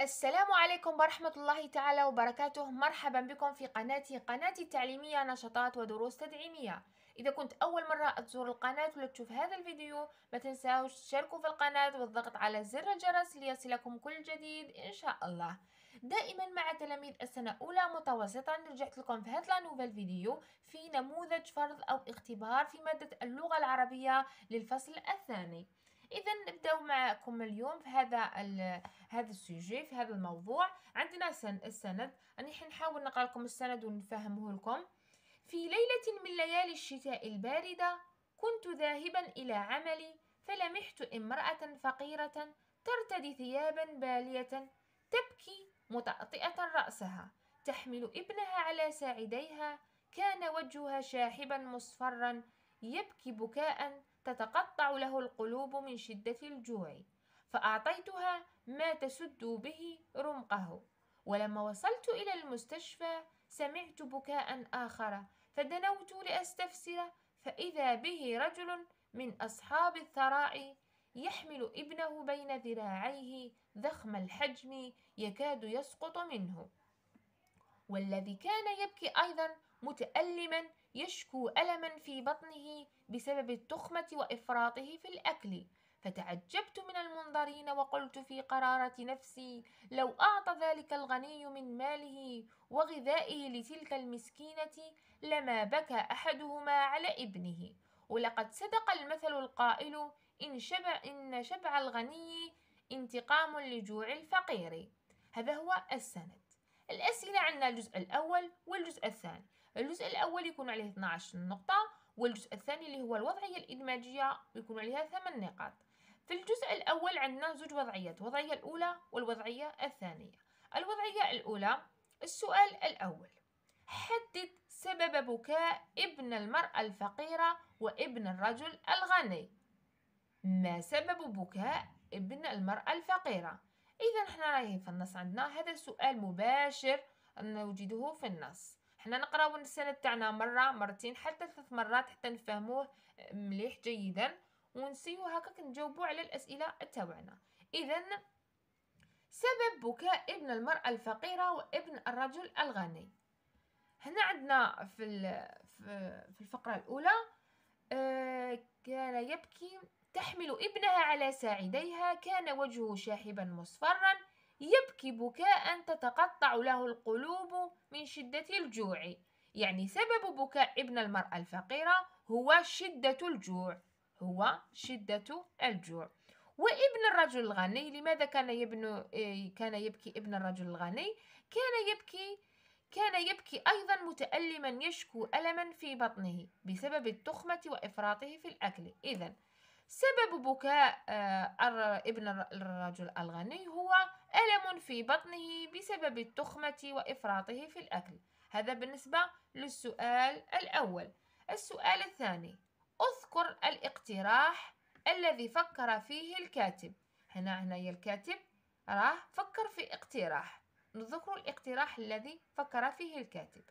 السلام عليكم ورحمة الله تعالى وبركاته مرحبا بكم في قناتي قناتي التعليمية نشاطات ودروس تدعيمية إذا كنت أول مرة تزور القناة ولا تشوف هذا الفيديو ما تنساوش تشاركوا في القناة والضغط على زر الجرس ليصلكم كل جديد إن شاء الله دائما مع تلاميذ السنة الأولى متوسطا رجعت لكم في هذا النوفل فيديو في نموذج فرض أو اختبار في مادة اللغة العربية للفصل الثاني اذا نبداو معكم اليوم في هذا هذا السوجي في هذا الموضوع عندنا سن السند راني حنحاول نقرا لكم السند ونفهمه لكم في ليله من ليالي الشتاء البارده كنت ذاهبا الى عملي فلمحت امراه فقيره ترتدي ثيابا باليه تبكي متأطئة رأسها تحمل ابنها على ساعديها كان وجهها شاحبا مصفرا يبكي بكاء تتقطع له القلوب من شدة الجوع فأعطيتها ما تسد به رمقه ولما وصلت إلى المستشفى سمعت بكاء آخر فدنوت لأستفسر فإذا به رجل من أصحاب الثراء يحمل ابنه بين ذراعيه ضخم الحجم يكاد يسقط منه والذي كان يبكي أيضا متألما يشكو ألما في بطنه بسبب التخمة وإفراطه في الأكل فتعجبت من المنظرين وقلت في قرارة نفسي لو أعطى ذلك الغني من ماله وغذائه لتلك المسكينة لما بكى أحدهما على ابنه ولقد صدق المثل القائل إن شبع, إن شبع الغني انتقام لجوع الفقير هذا هو السند الأسئلة عندنا الجزء الأول والجزء الثاني الجزء الأول يكون عليه 12 نقطة والجزء الثاني اللي هو الوضعية الإدماجية يكون عليها 8 نقاط في الجزء الأول عندنا زوج وضعيات الوضعية الأولى والوضعية الثانية الوضعية الأولى السؤال الأول حدد سبب بكاء ابن المرأة الفقيرة وابن الرجل الغني ما سبب بكاء ابن المرأة الفقيرة إذا احنا رايحين في النص عندنا هذا السؤال مباشر نوجده في النص حنا نقراو السند تاعنا مره مرتين حتى ثلاث مرات حتى نفهموه مليح جيدا ونسيو هكاك نجاوبو على الاسئله تاعنا اذا سبب بكاء ابن المراه الفقيره وابن الرجل الغني هنا عندنا في في الفقره الاولى آه، كان يبكي تحمل ابنها على ساعديها كان وجهه شاحبا مصفرا يبكي بكاء تتقطع له القلوب من شدة الجوع يعني سبب بكاء ابن المرأة الفقيرة هو شدة الجوع هو شدة الجوع وابن الرجل الغني لماذا كان يبن آه، كان يبكي ابن الرجل الغني كان يبكي كان يبكي أيضا متألما يشكو ألما في بطنه بسبب التخمة وإفراطه في الأكل إذا سبب بكاء آه، ابن الرجل الغني هو ألم في بطنه بسبب التخمة وإفراطه في الأكل هذا بالنسبة للسؤال الأول السؤال الثاني اذكر الاقتراح الذي فكر فيه الكاتب هنا هنايا الكاتب راه فكر في اقتراح نذكر الاقتراح الذي فكر فيه الكاتب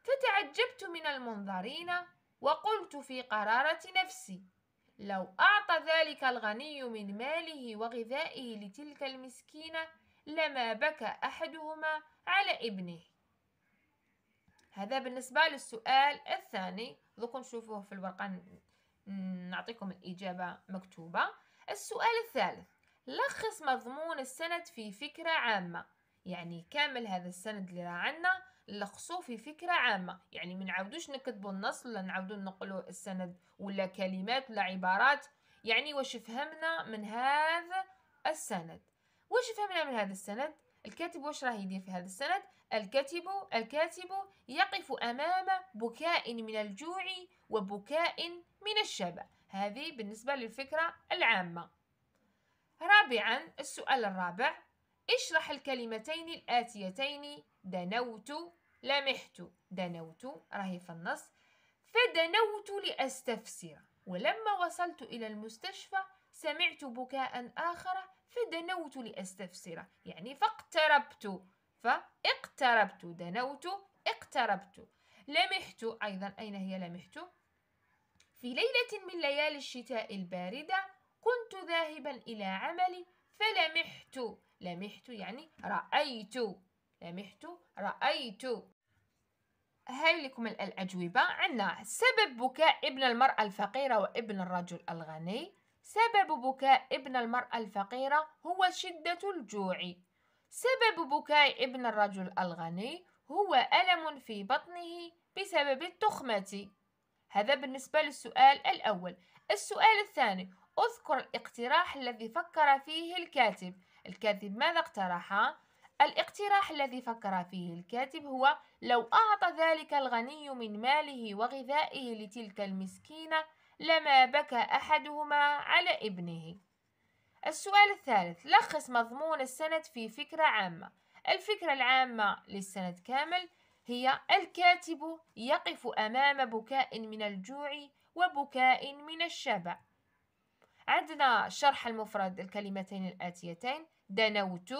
فتعجبت من المنظرين وقلت في قرارة نفسي لو أعطى ذلك الغني من ماله وغذائه لتلك المسكينة لما بكى أحدهما على ابنه هذا بالنسبة للسؤال الثاني دوكو نشوفوه في الورقة نعطيكم الإجابة مكتوبة السؤال الثالث لخص مضمون السند في فكرة عامة يعني كامل هذا السند اللي راه عندنا لخصوه في فكرة عامة يعني ما نعاودوش نكتبوا النص ولا نعاودو نقلو السند ولا كلمات ولا عبارات يعني واش فهمنا من هذا السند وش فهمنا من هذا السند الكاتب وش راه يدير في هذا السند الكاتب الكاتب يقف امام بكاء من الجوع وبكاء من الشبع هذه بالنسبه للفكره العامه رابعا السؤال الرابع اشرح الكلمتين الاتيتين دنوت لمحت دنوت راهي في النص فدنوت لاستفسر ولما وصلت الى المستشفى سمعت بكاء اخر فدنوت لأستفسر يعني فاقتربت فاقتربت دنوت اقتربت لمحت أيضا أين هي لمحت؟ في ليلة من ليالي الشتاء الباردة كنت ذاهبا إلى عملي فلمحت لمحت يعني رأيت لمحت رأيت هاي لكم الأجوبة عنا سبب بكاء ابن المرأة الفقيرة وابن الرجل الغني سبب بكاء ابن المرأة الفقيرة هو شدة الجوع سبب بكاء ابن الرجل الغني هو ألم في بطنه بسبب التخمة هذا بالنسبة للسؤال الأول السؤال الثاني اذكر الاقتراح الذي فكر فيه الكاتب الكاتب ماذا اقترح؟ الاقتراح الذي فكر فيه الكاتب هو لو أعطى ذلك الغني من ماله وغذائه لتلك المسكينة لما بكى أحدهما على ابنه السؤال الثالث لخص مضمون السند في فكرة عامة الفكرة العامة للسند كامل هي الكاتب يقف أمام بكاء من الجوع وبكاء من الشبع عندنا شرح المفرد الكلمتين الآتيتين دنوت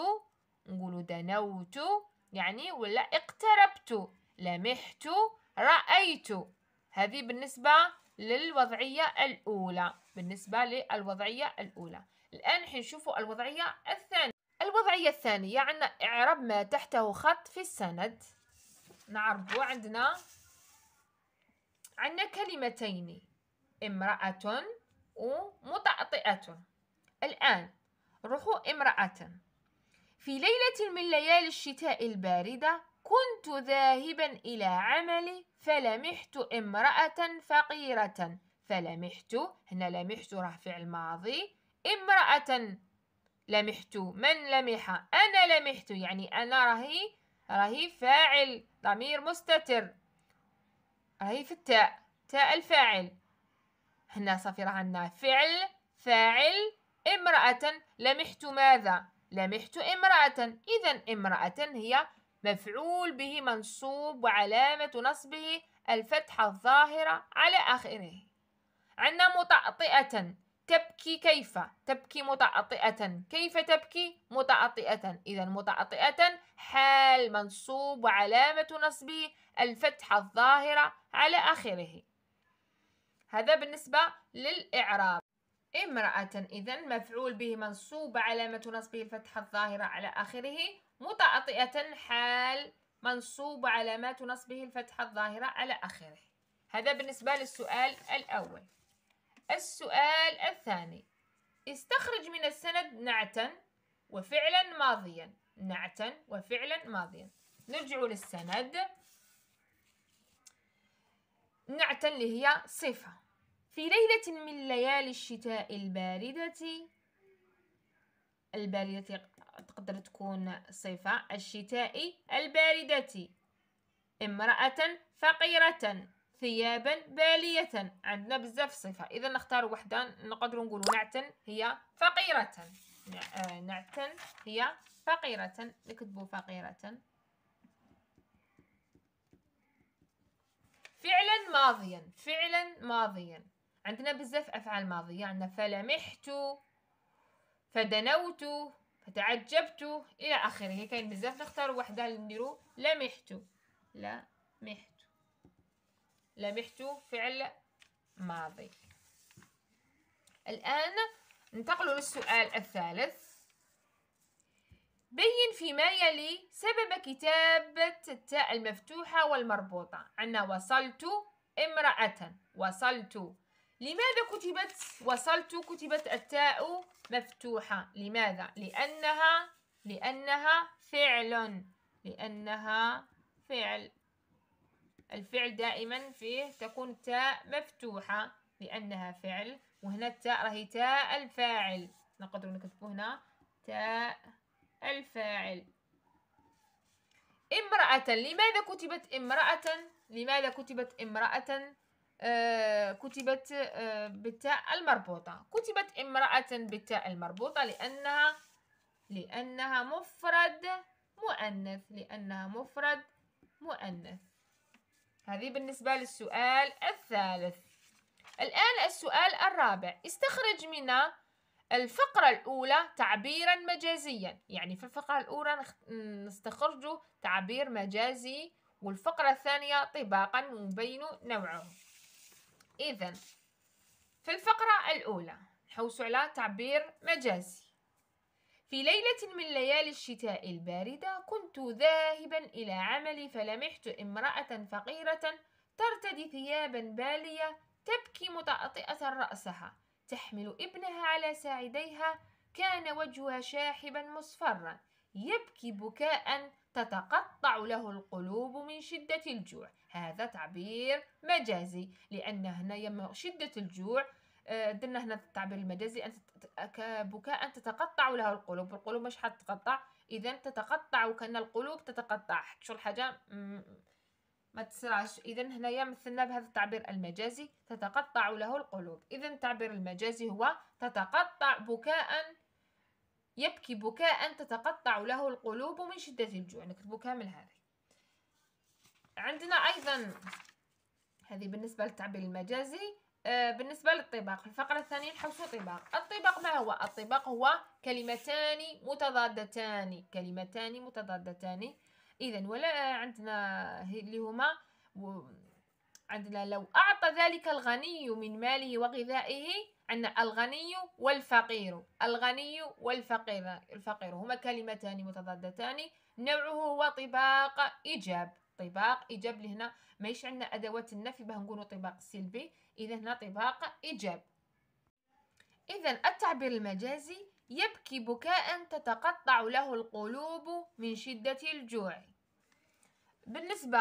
نقول دنوت يعني ولا اقتربت لمحت رأيت هذه بالنسبة للوضعية الأولى بالنسبة للوضعية الأولى الآن حنشوفوا الوضعية الثانية الوضعية الثانية عندنا إعراب ما تحته خط في السند نعربوا عندنا عندنا كلمتين امرأة ومتأطئة الآن روحوا امرأة في ليلة من ليالي الشتاء الباردة كنت ذاهبا إلى عملي فلمحت امرأة فقيرة فلمحت هنا لمحت راه فعل ماضي امرأة لمحت من لمح أنا لمحت يعني أنا راهي راهي فاعل ضمير مستتر راهي في التاء تاء الفاعل هنا صافي راه عندنا فعل فاعل امرأة لمحت ماذا لمحت امرأة إذا امرأة هي مفعول به منصوب وعلامة نصبه الفتحة الظاهرة على آخره عندنا متأطئة تبكي كيف تبكي متأطئة كيف تبكي متأطئة إذا متأطئة حال منصوب وعلامة نصبه الفتحة الظاهرة على آخره هذا بالنسبة للإعراب امرأة إذا مفعول به منصوب علامة نصبه الفتحة الظاهرة على آخره متعطئة حال منصوب علامات نصبه الفتحة الظاهرة على آخره هذا بالنسبة للسؤال الأول السؤال الثاني استخرج من السند نعتا وفعلا ماضيا نعتا وفعلا ماضيا نرجع للسند نعتا اللي هي صفة في ليلة من ليالي الشتاء الباردة الباردة تقدر تكون صفة الشتاء الباردة امرأة فقيرة ثيابا بالية عندنا بزاف صفة إذا نختار وحدة نقدر نقول نعتا هي فقيرة آه، نعتا هي فقيرة نكتبو فقيرة فعلا ماضيا فعلا ماضيا عندنا بزاف أفعال ماضية عندنا فلمحت فدنوت تعجبت الى اخره كاين بزاف نختاروا وحده نديرو لمحت لمحت لمحت فعل ماضي الان ننتقل للسؤال الثالث بين فيما يلي سبب كتابة التاء المفتوحة والمربوطة عنا وصلت امرأة وصلت لماذا كتبت وصلت كتبت التاء مفتوحة لماذا لأنها لأنها فعل لأنها فعل الفعل دائما فيه تكون تاء مفتوحة لأنها فعل وهنا التاء راهي تاء الفاعل نقدر نكتبو هنا تاء الفاعل امرأة لماذا كتبت امرأة لماذا كتبت امرأة آه، كتبت آه، بالتاء المربوطة كتبت امرأة بالتاء المربوطة لأنها لأنها مفرد مؤنث لأنها مفرد مؤنث هذه بالنسبة للسؤال الثالث الآن السؤال الرابع استخرج من الفقرة الأولى تعبيرا مجازيا يعني في الفقرة الأولى نستخرج تعبير مجازي والفقرة الثانية طباقا مبين نوعه إذا في الفقرة الأولى نحوس على تعبير مجازي في ليلة من ليالي الشتاء الباردة كنت ذاهبا إلى عملي فلمحت امرأة فقيرة ترتدي ثيابا بالية تبكي متأطئة رأسها تحمل ابنها على ساعديها كان وجهها شاحبا مصفرا يبكي بكاء تتقطع له القلوب من شدة الجوع هذا تعبير مجازي لأن هنا شدة الجوع آه، درنا هنا التعبير المجازي أن بكاء تتقطع له القلوب القلوب مش حتتقطع إذا تتقطع وكأن القلوب تتقطع شو الحاجة ما تسرعش إذا هنايا مثلنا بهذا التعبير المجازي تتقطع له القلوب إذا التعبير المجازي هو تتقطع بكاء يبكي بكاء تتقطع له القلوب من شدة الجوع نكتبوا كامل هذه عندنا أيضا هذه بالنسبة للتعبير المجازي آه، بالنسبة للطباق الفقرة الثانية نحوسوا طباق الطباق ما هو؟ الطباق هو كلمتان متضادتان كلمتان متضادتان إذا ولا عندنا اللي هما عندنا لو أعطى ذلك الغني من ماله وغذائه عندنا الغني والفقير الغني والفقير الفقير هما كلمتان متضادتان نوعه هو طباق إيجاب طباق إيجاب لهنا ماهيش عندنا أدوات النفي باه نقولوا طباق سلبي إذا هنا طباق إيجاب إذا التعبير المجازي يبكي بكاء تتقطع له القلوب من شدة الجوع بالنسبة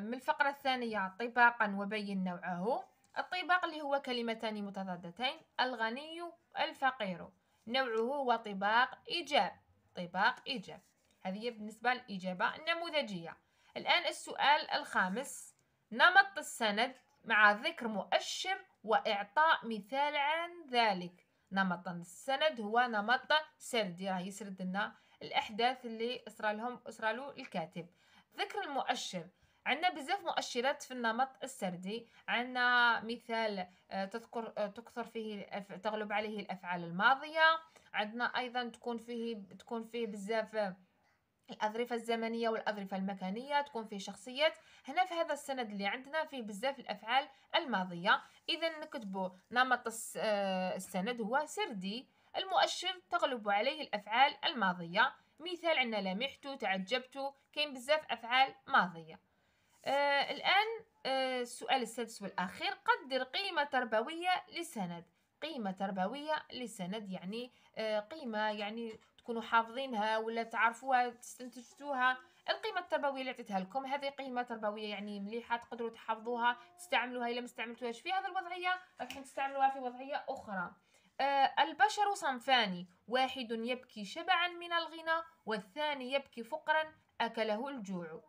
من الفقرة الثانية طباقا وبين نوعه الطباق اللي هو كلمتان متضادتين الغني الفقير نوعه هو طباق إيجاب طباق إيجاب هذه بالنسبة للإجابة النموذجية الآن السؤال الخامس نمط السند مع ذكر مؤشر وإعطاء مثال عن ذلك نمط السند هو نمط سردي راه يسرد لنا الأحداث اللي أسرى لهم أسرى له الكاتب ذكر المؤشر عندنا بزاف مؤشرات في النمط السردي عندنا مثال آه، تذكر آه، تكثر فيه تغلب عليه الافعال الماضيه عندنا ايضا تكون فيه تكون فيه بزاف آه، الأظرفة الزمنية والأظرفة المكانية تكون فيه شخصيات هنا في هذا السند اللي عندنا فيه بزاف الأفعال الماضية إذا نكتبه نمط السند هو سردي المؤشر تغلب عليه الأفعال الماضية مثال عندنا لمحت تعجبت كاين بزاف أفعال ماضية آه الآن آه السؤال السادس والأخير قدر قيمة تربوية للسند قيمة تربوية للسند يعني آه قيمة يعني تكونوا حافظينها ولا تعرفوها تستنتجتوها القيمة التربوية اللي عطيتها لكم هذه قيمة تربوية يعني مليحة تقدروا تحفظوها تستعملوها إلا ما استعملتوهاش في هذه الوضعية راح تستعملوها في وضعية أخرى آه البشر صنفان واحد يبكي شبعا من الغنى والثاني يبكي فقرا أكله الجوع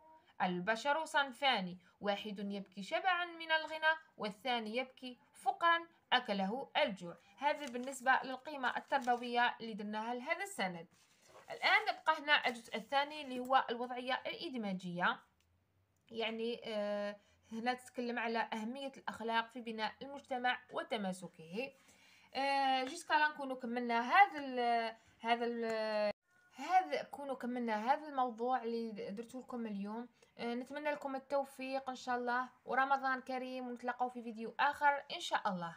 البشر صنفان واحد يبكي شبعا من الغنى والثاني يبكي فقرا أكله الجوع هذا بالنسبة للقيمة التربوية اللي درناها لهذا السند الآن نبقى هنا الجزء الثاني اللي هو الوضعية الإدماجية يعني آه هنا تتكلم على أهمية الأخلاق في بناء المجتمع وتماسكه آه جيسكا نكونوا كملنا هذا هذا هذا كونوا كملنا هذا الموضوع اللي درتو لكم اليوم آه، نتمنى لكم التوفيق ان شاء الله ورمضان كريم ونتلاقاو في فيديو اخر ان شاء الله